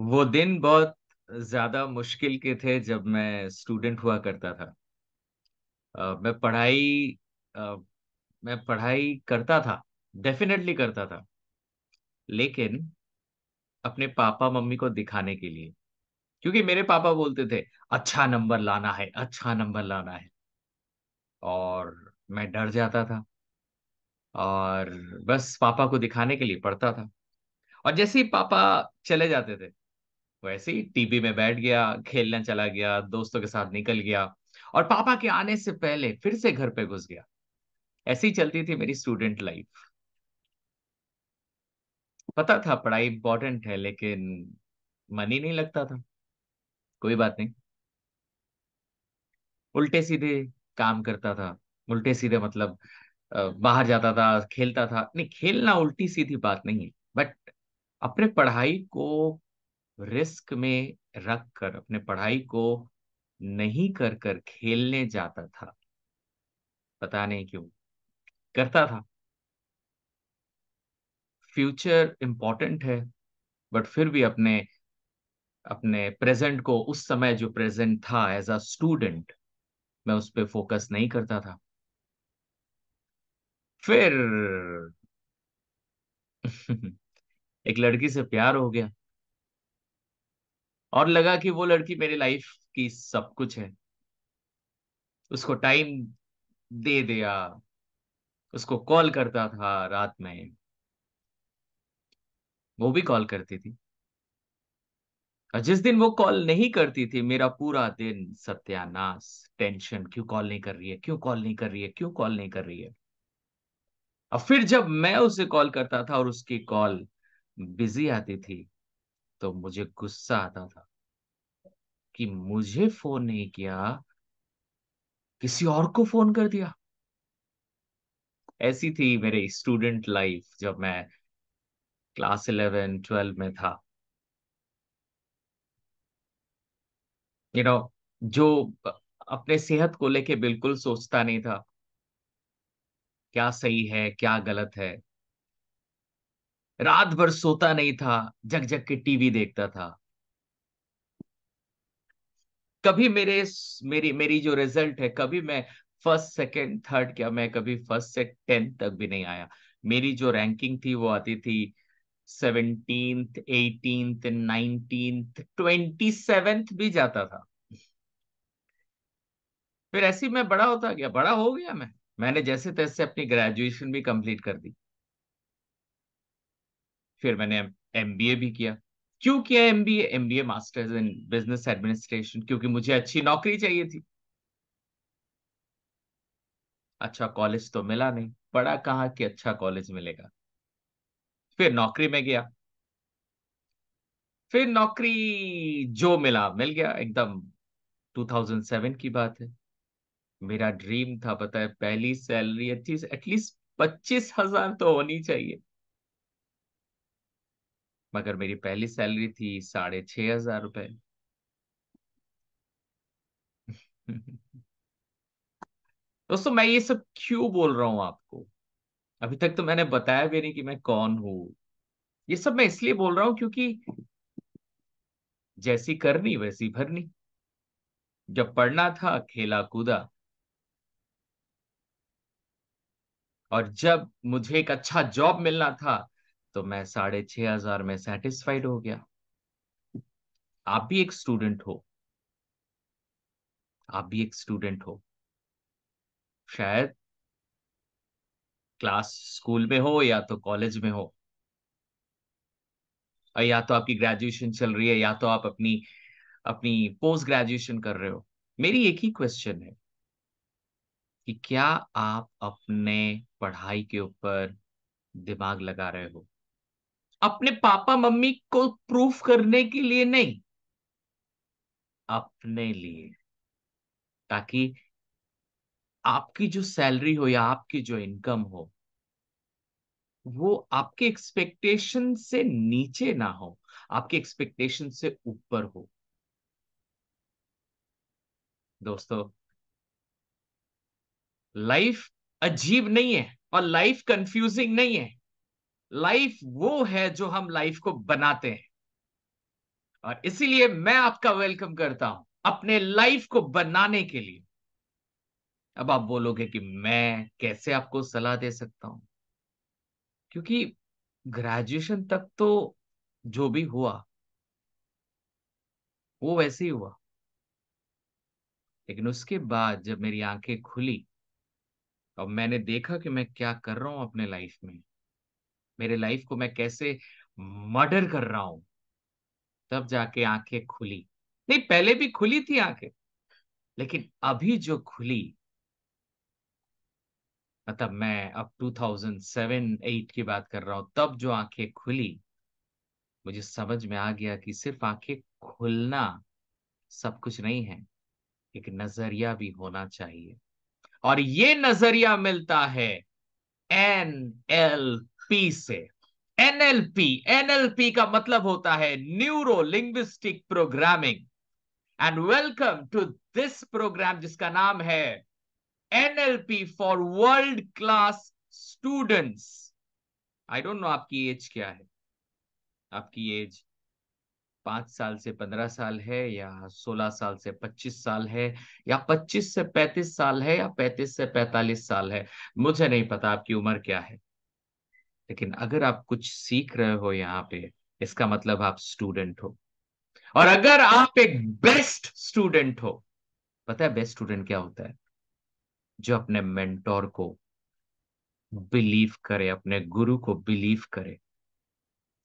वो दिन बहुत ज्यादा मुश्किल के थे जब मैं स्टूडेंट हुआ करता था आ, मैं पढ़ाई आ, मैं पढ़ाई करता था डेफिनेटली करता था लेकिन अपने पापा मम्मी को दिखाने के लिए क्योंकि मेरे पापा बोलते थे अच्छा नंबर लाना है अच्छा नंबर लाना है और मैं डर जाता था और बस पापा को दिखाने के लिए पढ़ता था और जैसे ही पापा चले जाते थे वैसे ही टीवी में बैठ गया खेलने चला गया दोस्तों के साथ निकल गया और पापा के आने से पहले फिर से घर पे घुस गया ऐसी ही चलती थी मेरी स्टूडेंट लाइफ पता था पढ़ाई इंपॉर्टेंट है लेकिन मन ही नहीं लगता था कोई बात नहीं उल्टे सीधे काम करता था उल्टे सीधे मतलब बाहर जाता था खेलता था नहीं खेलना उल्टी सीधी बात नहीं है बट अपने पढ़ाई को रिस्क में रख कर अपने पढ़ाई को नहीं कर कर खेलने जाता था पता नहीं क्यों करता था फ्यूचर इंपॉर्टेंट है बट फिर भी अपने अपने प्रेजेंट को उस समय जो प्रेजेंट था एज अ स्टूडेंट मैं उस पर फोकस नहीं करता था फिर एक लड़की से प्यार हो गया और लगा कि वो लड़की मेरी लाइफ की सब कुछ है उसको टाइम दे दिया उसको कॉल करता था रात में वो भी कॉल करती थी और जिस दिन वो कॉल नहीं करती थी मेरा पूरा दिन सत्यानाश टेंशन क्यों कॉल नहीं कर रही है क्यों कॉल नहीं कर रही है क्यों कॉल नहीं कर रही है और फिर जब मैं उसे कॉल करता था और उसकी कॉल बिजी आती थी तो मुझे गुस्सा आता था कि मुझे फोन नहीं किया किसी और को फोन कर दिया ऐसी थी मेरे स्टूडेंट लाइफ जब मैं क्लास इलेवन ट्वेल्व में था यू you नो know, जो अपने सेहत को लेके बिल्कुल सोचता नहीं था क्या सही है क्या गलत है रात भर सोता नहीं था जग जग के टीवी देखता था कभी मेरे मेरी मेरी जो रिजल्ट है कभी मैं फर्स्ट सेकंड थर्ड क्या मैं कभी फर्स्ट से टेंथ तक भी नहीं आया मेरी जो रैंकिंग थी वो आती थी seventeenth eighteenth nineteenth twenty seventh भी जाता था फिर ऐसे ही मैं बड़ा होता गया बड़ा हो गया मैं मैंने जैसे तैसे अपनी ग्रेजुएशन भी कंप्लीट कर दी फिर मैंने एम भी किया क्यों किया M B M B A masters in business administration क्योंकि मुझे अच्छी नौकरी चाहिए थी अच्छा कॉलेज तो मिला नहीं पढ़ा कहा कि अच्छा कॉलेज मिलेगा फिर नौकरी में गया फिर नौकरी जो मिला मिल गया एकदम 2007 की बात है मेरा ड्रीम था पता है पहली सैलरी अच्छी एटलीस्ट पच्चीस हजार तो होनी चाहिए मगर मेरी पहली सैलरी थी साढ़े छह हजार रुपये दोस्तों मैं ये सब क्यों बोल रहा हूं आपको अभी तक तो मैंने बताया भी नहीं कि मैं कौन हूं ये सब मैं इसलिए बोल रहा हूं क्योंकि जैसी करनी वैसी भरनी जब पढ़ना था खेला कूदा और जब मुझे एक अच्छा जॉब मिलना था तो मैं साढ़े छह हजार में सेटिस्फाइड हो गया आप भी एक स्टूडेंट हो आप भी एक स्टूडेंट हो शायद क्लास स्कूल में हो या तो कॉलेज में हो या तो आपकी ग्रेजुएशन चल रही है या तो आप अपनी अपनी पोस्ट ग्रेजुएशन कर रहे हो मेरी एक ही क्वेश्चन है कि क्या आप अपने पढ़ाई के ऊपर दिमाग लगा रहे हो अपने पापा मम्मी को प्रूफ करने के लिए नहीं अपने लिए ताकि आपकी जो सैलरी हो या आपकी जो इनकम हो वो आपके एक्सपेक्टेशन से नीचे ना हो आपके एक्सपेक्टेशन से ऊपर हो दोस्तों लाइफ अजीब नहीं है और लाइफ कंफ्यूजिंग नहीं है लाइफ वो है जो हम लाइफ को बनाते हैं और इसीलिए मैं आपका वेलकम करता हूं अपने लाइफ को बनाने के लिए अब आप बोलोगे कि मैं कैसे आपको सलाह दे सकता हूं क्योंकि ग्रेजुएशन तक तो जो भी हुआ वो वैसे ही हुआ लेकिन उसके बाद जब मेरी आंखें खुली और मैंने देखा कि मैं क्या कर रहा हूं अपने लाइफ में मेरे लाइफ को मैं कैसे मर्डर कर रहा हूं तब जाके आंखें खुली नहीं पहले भी खुली थी आंखें लेकिन अभी जो खुली मतलब मैं अब 2007-8 की बात कर रहा हूं तब जो आंखें खुली मुझे समझ में आ गया कि सिर्फ आंखें खुलना सब कुछ नहीं है एक नजरिया भी होना चाहिए और ये नजरिया मिलता है एन एल एनएलपी से एनएलपी एनएलपी का मतलब होता है neuro linguistic programming and welcome to this program जिसका नाम है NLP for world class students I don't know आपकी एज क्या है आपकी एज पांच साल से पंद्रह साल है या सोलह साल से पच्चीस साल है या पच्चीस से पैंतीस साल है या पैंतीस से पैंतालीस साल है मुझे नहीं पता आपकी उम्र क्या है लेकिन अगर आप कुछ सीख रहे हो यहाँ पे इसका मतलब आप स्टूडेंट हो और अगर आप एक बेस्ट स्टूडेंट हो पता है बेस्ट स्टूडेंट क्या होता है जो अपने मेंटोर को बिलीव करे अपने गुरु को बिलीव करे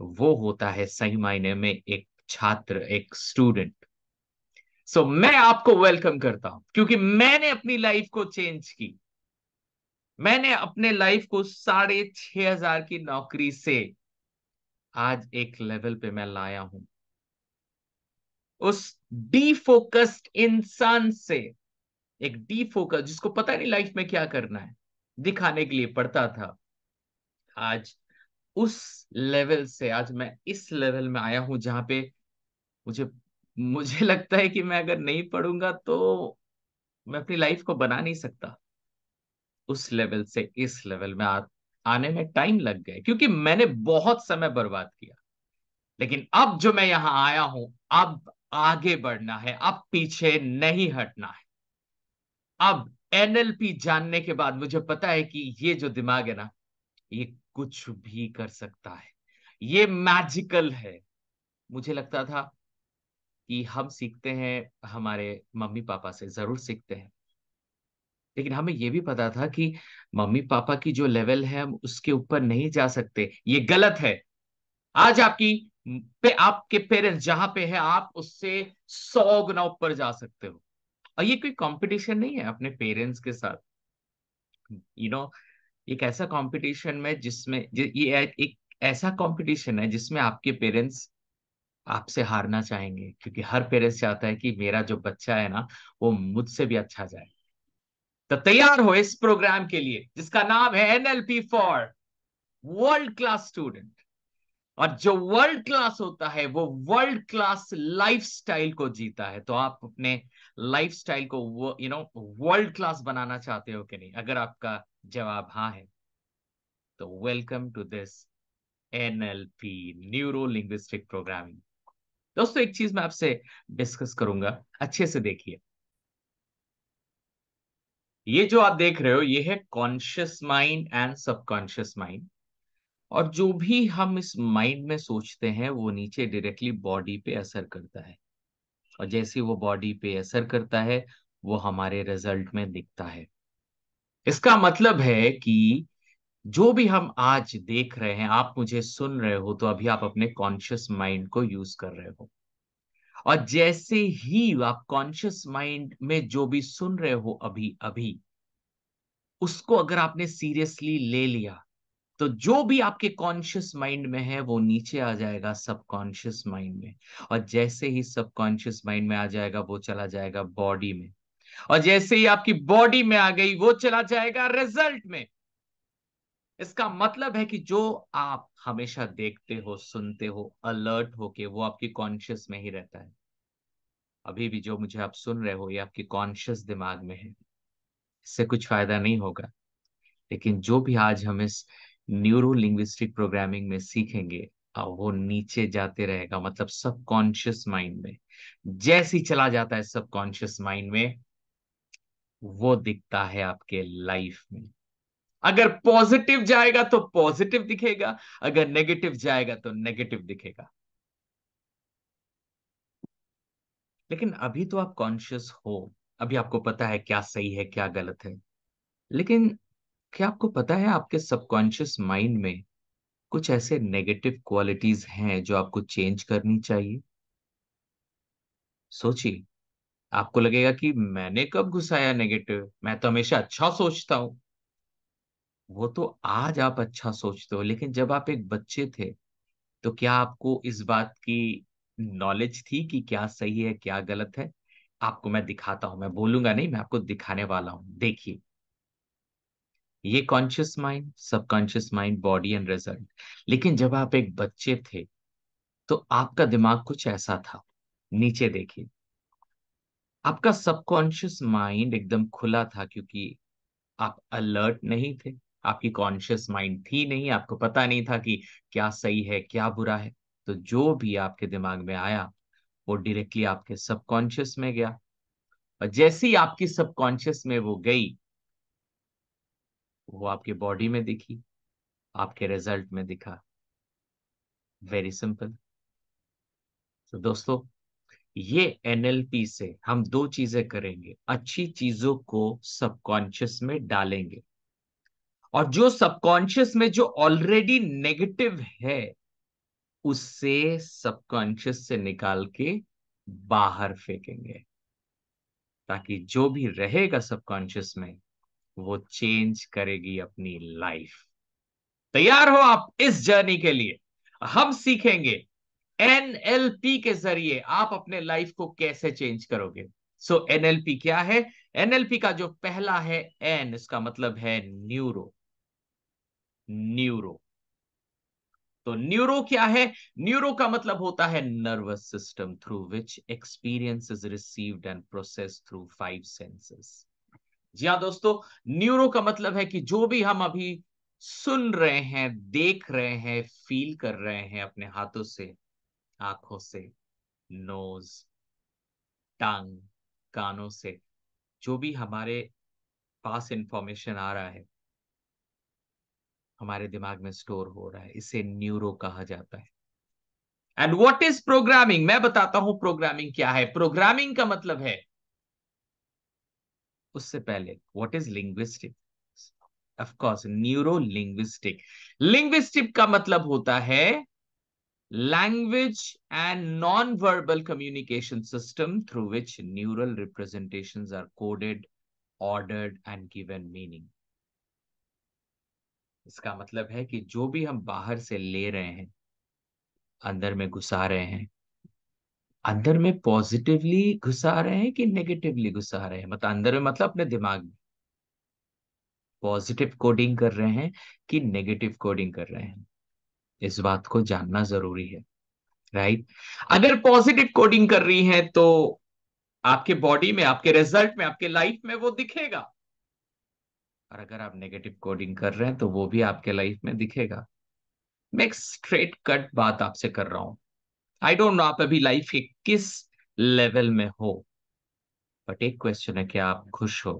वो होता है सही मायने में एक छात्र एक स्टूडेंट सो so, मैं आपको वेलकम करता हूं क्योंकि मैंने अपनी लाइफ को चेंज की मैंने अपने लाइफ को साढ़े छह हजार की नौकरी से आज एक लेवल पे मैं लाया हूं उस फोकस्ड इंसान से एक डीफोकस जिसको पता नहीं लाइफ में क्या करना है दिखाने के लिए पड़ता था आज उस लेवल से आज मैं इस लेवल में आया हूं जहां पे मुझे मुझे लगता है कि मैं अगर नहीं पढ़ूंगा तो मैं अपनी लाइफ को बना नहीं सकता उस लेवल से इस लेवल में आ, आने में टाइम लग गया क्योंकि मैंने बहुत समय बर्बाद किया लेकिन अब जो मैं यहां आया हूं अब आगे बढ़ना है अब पीछे नहीं हटना है अब एनएलपी जानने के बाद मुझे पता है कि ये जो दिमाग है ना ये कुछ भी कर सकता है ये मैजिकल है मुझे लगता था कि हम सीखते हैं हमारे मम्मी पापा से जरूर सीखते हैं लेकिन हमें यह भी पता था कि मम्मी पापा की जो लेवल है हम उसके ऊपर नहीं जा सकते ये गलत है आज आपकी पे आपके पेरेंट्स जहां पे है आप उससे सौ गुना ऊपर जा सकते हो और ये कोई कंपटीशन नहीं है अपने पेरेंट्स के साथ यू नो एक ऐसा कंपटीशन में जिसमें ये एक ऐसा कंपटीशन है जिसमें आपके पेरेंट्स आपसे हारना चाहेंगे क्योंकि हर पेरेंट्स चाहता है कि मेरा जो बच्चा है ना वो मुझसे भी अच्छा जाए तो तैयार हो इस प्रोग्राम के लिए जिसका नाम है NLP for world class student और जो वर्ल्ड क्लास होता है वो वर्ल्ड क्लास लाइफस्टाइल को जीता है तो आप अपने लाइफस्टाइल को यू नो वर्ल्ड क्लास बनाना चाहते हो कि नहीं अगर आपका जवाब हाँ है तो welcome to this NLP neuro linguistic programming दोस्तों एक चीज मैं आपसे डिस्कस करूंगा अच्छे से देखिए ये जो आप देख रहे हो ये है conscious mind and subconscious mind और जो भी हम इस माइंड में सोचते हैं वो नीचे डायरेक्टली बॉडी पे असर करता है और जैसे वो बॉडी पे असर करता है वो हमारे रिजल्ट में दिखता है इसका मतलब है कि जो भी हम आज देख रहे हैं आप मुझे सुन रहे हो तो अभी आप अपने कॉन्शियस माइंड को यूज कर रहे हो और जैसे ही आप कॉन्शियस माइंड में जो भी सुन रहे हो अभी अभी उसको अगर आपने सीरियसली ले लिया तो जो भी आपके कॉन्शियस माइंड में है वो नीचे आ जाएगा सबकॉन्शियस माइंड में और जैसे ही सबकॉन्शियस माइंड में आ जाएगा वो चला जाएगा बॉडी में और जैसे ही आपकी बॉडी में आ गई वो चला जाएगा रिजल्ट में इसका मतलब है कि जो आप हमेशा देखते हो सुनते हो अलर्ट होके वो आपकी कॉन्शियस में ही रहता है अभी भी जो मुझे आप सुन रहे हो ये आपकी कॉन्शियस दिमाग में है इससे कुछ फायदा नहीं होगा लेकिन जो भी आज हम इस न्यूरो लिंग्विस्टिक प्रोग्रामिंग में सीखेंगे वो नीचे जाते रहेगा मतलब सबकॉन्शियस माइंड में जैसी चला जाता है सबकॉन्शियस माइंड में वो दिखता है आपके लाइफ में अगर पॉजिटिव जाएगा तो पॉजिटिव दिखेगा अगर नेगेटिव जाएगा तो नेगेटिव दिखेगा लेकिन अभी तो आप कॉन्शियस हो अभी आपको पता है क्या सही है क्या गलत है लेकिन क्या आपको पता है आपके सबकॉन्शियस माइंड में कुछ ऐसे नेगेटिव क्वालिटीज हैं जो आपको चेंज करनी चाहिए सोचिए आपको लगेगा कि मैंने कब घुसाया नेगेटिव मैं तो हमेशा अच्छा सोचता हूं वो तो आज आप अच्छा सोचते हो लेकिन जब आप एक बच्चे थे तो क्या आपको इस बात की नॉलेज थी कि क्या सही है क्या गलत है आपको मैं दिखाता हूं मैं बोलूंगा नहीं मैं आपको दिखाने वाला हूं देखिए ये conscious mind subconscious mind body and result लेकिन जब आप एक बच्चे थे तो आपका दिमाग कुछ ऐसा था नीचे देखिए आपका सबकॉन्शियस माइंड एकदम खुला था क्योंकि आप अलर्ट नहीं थे आपकी कॉन्शियस माइंड थी नहीं आपको पता नहीं था कि क्या सही है क्या बुरा है तो जो भी आपके दिमाग में आया वो डायरेक्टली आपके सबकॉन्शियस में गया और जैसे ही आपकी सबकॉन्शियस में वो गई वो आपके बॉडी में दिखी आपके रिजल्ट में दिखा वेरी सिंपल तो दोस्तों ये एनएलपी से हम दो चीजें करेंगे अच्छी चीजों को सबकॉन्शियस में डालेंगे और जो सबकॉन्शियस में जो ऑलरेडी नेगेटिव है उससे सबकॉन्शियस से निकाल के बाहर फेंकेंगे ताकि जो भी रहेगा सबकॉन्शियस में वो चेंज करेगी अपनी लाइफ तैयार हो आप इस जर्नी के लिए हम सीखेंगे एनएलपी के जरिए आप अपने लाइफ को कैसे चेंज करोगे सो so, एनएलपी क्या है एनएलपी का जो पहला है एन इसका मतलब है न्यूरो न्यूरो तो न्यूरो क्या है न्यूरो का मतलब होता है nervous system through which experience is received and process through five senses जी हाँ दोस्तों न्यूरो का मतलब है कि जो भी हम अभी सुन रहे हैं देख रहे हैं फील कर रहे हैं अपने हाथों से आंखों से नोज टांग कानों से जो भी हमारे पास इंफॉर्मेशन आ रहा है हमारे दिमाग में स्टोर हो रहा है इसे न्यूरो कहा जाता है एंड व्हाट इज प्रोग्रामिंग मैं बताता हूं प्रोग्रामिंग क्या है प्रोग्रामिंग का मतलब है उससे पहले what is linguistic of course neuro linguistic linguistic का मतलब होता है language and non verbal communication system through which neural representation are coded ordered and given meaning इसका मतलब है कि जो भी हम बाहर से ले रहे हैं अंदर में घुसा रहे हैं अंदर में पॉजिटिवली घुसा रहे हैं कि नेगेटिवली घुसा रहे हैं मतलब अंदर में मतलब अपने दिमाग में पॉजिटिव कोडिंग कर रहे हैं कि नेगेटिव कोडिंग कर रहे हैं इस बात को जानना जरूरी है राइट अगर पॉजिटिव कोडिंग कर रही है तो आपके बॉडी में आपके रिजल्ट में आपके लाइफ में वो दिखेगा और अगर आप नेगेटिव कोडिंग कर रहे हैं तो वो भी आपके लाइफ में दिखेगा मैं एक स्ट्रेट कट बात आपसे कर रहा हूं आई डोंट नो आप अभी लाइफ के किस लेवल में हो बट एक क्वेश्चन है कि आप खुश हो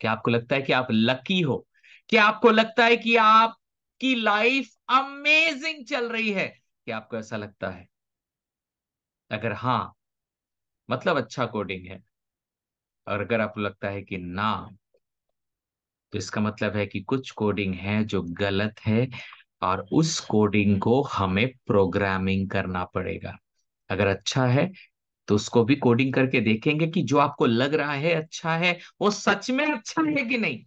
क्या आपको लगता है कि आप लकी हो क्या आपको लगता है कि आपकी लाइफ अमेजिंग चल रही है क्या आपको ऐसा लगता है अगर हाँ मतलब अच्छा कोडिंग है और अगर आपको लगता है कि ना तो इसका मतलब है कि कुछ कोडिंग है जो गलत है और उस कोडिंग को हमें प्रोग्रामिंग करना पड़ेगा अगर अच्छा है तो उसको भी कोडिंग करके देखेंगे कि जो आपको लग रहा है अच्छा है वो सच में अच्छा है कि नहीं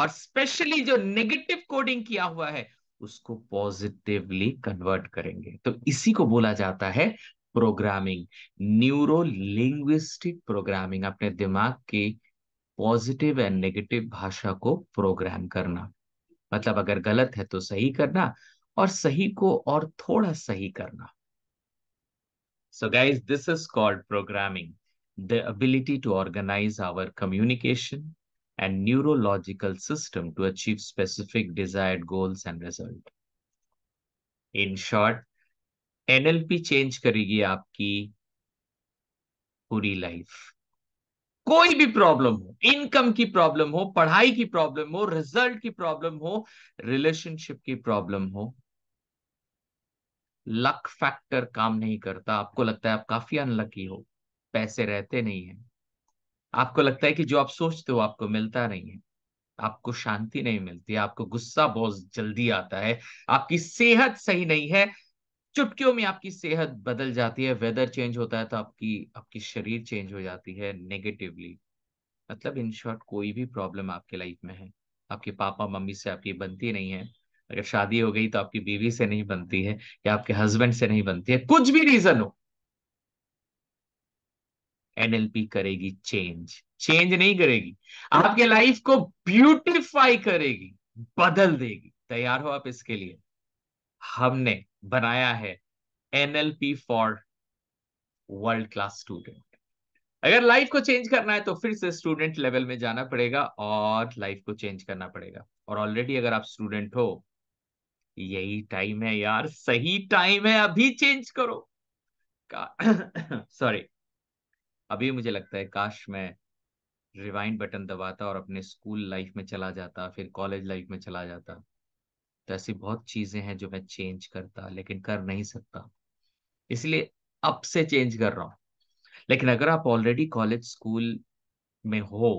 और स्पेशली जो नेगेटिव कोडिंग किया हुआ है उसको पॉजिटिवली कन्वर्ट करेंगे तो इसी को बोला जाता है प्रोग्रामिंग न्यूरो लिंग्विस्टिक प्रोग्रामिंग अपने दिमाग की पॉजिटिव एंड नेगेटिव भाषा को प्रोग्राम करना मतलब अगर गलत है तो सही करना और सही को और थोड़ा सही करना so guys this is called programming the ability to organise our communication and neurological system to achieve specific desire goals and result in short NLP change करेगी आपकी पूरी लाइफ कोई भी प्रॉब्लम हो इनकम की प्रॉब्लम हो पढ़ाई की प्रॉब्लम हो रिजल्ट की प्रॉब्लम हो रिलेशनशिप की प्रॉब्लम हो लक फैक्टर काम नहीं करता आपको लगता है आप काफी अनलकी हो पैसे रहते नहीं है आपको लगता है कि जो आप सोचते हो आपको मिलता नहीं है आपको शांति नहीं मिलती आपको गुस्सा बहुत जल्दी आता है आपकी सेहत सही नहीं है चुटकियों में आपकी सेहत बदल जाती है वेदर चेंज होता है तो आपकी आपकी शरीर चेंज हो जाती है नेगेटिवली मतलब इन शॉर्ट कोई भी प्रॉब्लम आपके लाइफ में है आपके पापा मम्मी से आपकी बनती नहीं है अगर शादी हो गई तो आपकी बीवी से नहीं बनती है या आपके हस्बैंड से नहीं बनती है कुछ भी रीजन हो एनएलपी करेगी चेंज चेंज नहीं करेगी आपके लाइफ को ब्यूटिफाई करेगी बदल देगी तैयार हो आप इसके लिए हमने बनाया है NLP for world class student अगर लाइफ को चेंज करना है तो फिर से स्टूडेंट लेवल में जाना पड़ेगा और लाइफ को चेंज करना पड़ेगा और ऑलरेडी अगर आप स्टूडेंट हो यही टाइम है यार सही टाइम है अभी चेंज करो सॉरी अभी मुझे लगता है काश मैं रिवाइंड बटन दबाता और अपने स्कूल लाइफ में चला जाता फिर कॉलेज लाइफ में चला जाता तो ऐसी बहुत चीजें हैं जो मैं चेंज करता लेकिन कर नहीं सकता इसलिए अब से चेंज कर रहा हूं लेकिन अगर आप ऑलरेडी कॉलेज स्कूल में हो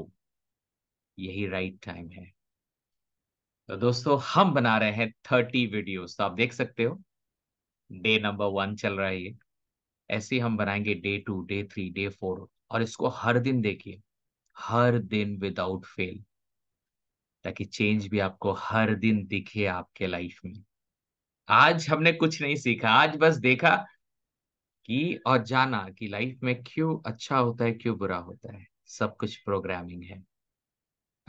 यही राइट टाइम है तो दोस्तों हम बना रहे हैं थर्टी वीडियोस तो आप देख सकते हो डे नंबर वन चल रहा है ये ऐसे हम बनाएंगे day two day three day four और इसको हर दिन देखिए हर दिन विदाउट फेल ताकि चेंज भी आपको हर दिन दिखे आपके लाइफ में आज हमने कुछ नहीं सीखा आज बस देखा कि और जाना कि लाइफ में क्यों अच्छा होता है क्यों बुरा होता है सब कुछ प्रोग्रामिंग है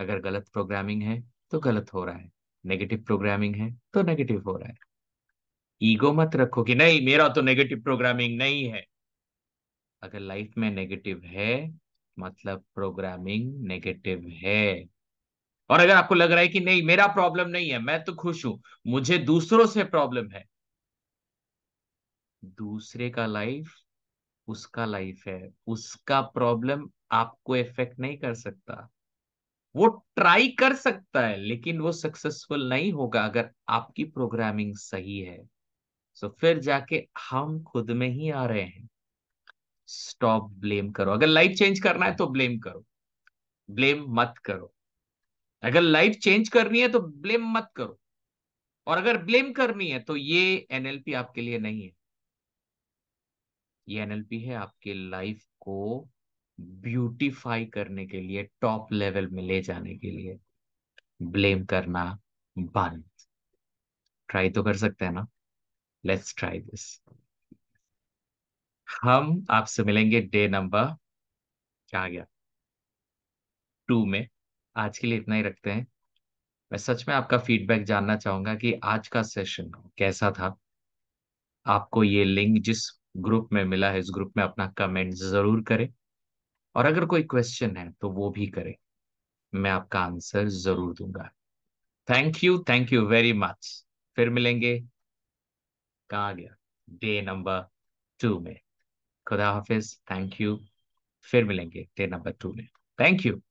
अगर गलत प्रोग्रामिंग है तो गलत हो रहा है नेगेटिव प्रोग्रामिंग है तो नेगेटिव हो रहा है ईगो मत रखो कि नहीं मेरा तो नेगेटिव प्रोग्रामिंग नहीं है अगर लाइफ में नेगेटिव है मतलब प्रोग्रामिंग नेगेटिव है और अगर आपको लग रहा है कि नहीं मेरा प्रॉब्लम नहीं है मैं तो खुश हूं मुझे दूसरों से प्रॉब्लम है दूसरे का लाइफ उसका लाइफ है उसका प्रॉब्लम आपको इफेक्ट नहीं कर सकता वो ट्राई कर सकता है लेकिन वो सक्सेसफुल नहीं होगा अगर आपकी प्रोग्रामिंग सही है सो so, फिर जाके हम खुद में ही आ रहे हैं स्टॉप ब्लेम करो अगर लाइफ चेंज करना है तो ब्लेम करो ब्लेम मत करो अगर लाइफ चेंज करनी है तो ब्लेम मत करो और अगर ब्लेम करनी है तो ये एनएलपी आपके लिए नहीं है ये एनएलपी है आपके लाइफ को ब्यूटीफाई करने के लिए टॉप लेवल में ले जाने के लिए ब्लेम करना बंद ट्राई तो कर सकते हैं ना लेट्स ट्राई दिस हम आपसे मिलेंगे डे नंबर क्या आ गया टू में आज के लिए इतना ही रखते हैं मैं सच में आपका फीडबैक जानना चाहूंगा कि आज का सेशन कैसा था आपको ये लिंक जिस ग्रुप में मिला है इस ग्रुप में अपना कमेंट जरूर करें और अगर कोई क्वेश्चन है तो वो भी करें मैं आपका आंसर जरूर दूंगा thank you thank you very much फिर मिलेंगे कहा गया डे नंबर टू में खुदा हाफिज थैंक यू फिर मिलेंगे डे नंबर टू में थैंक यू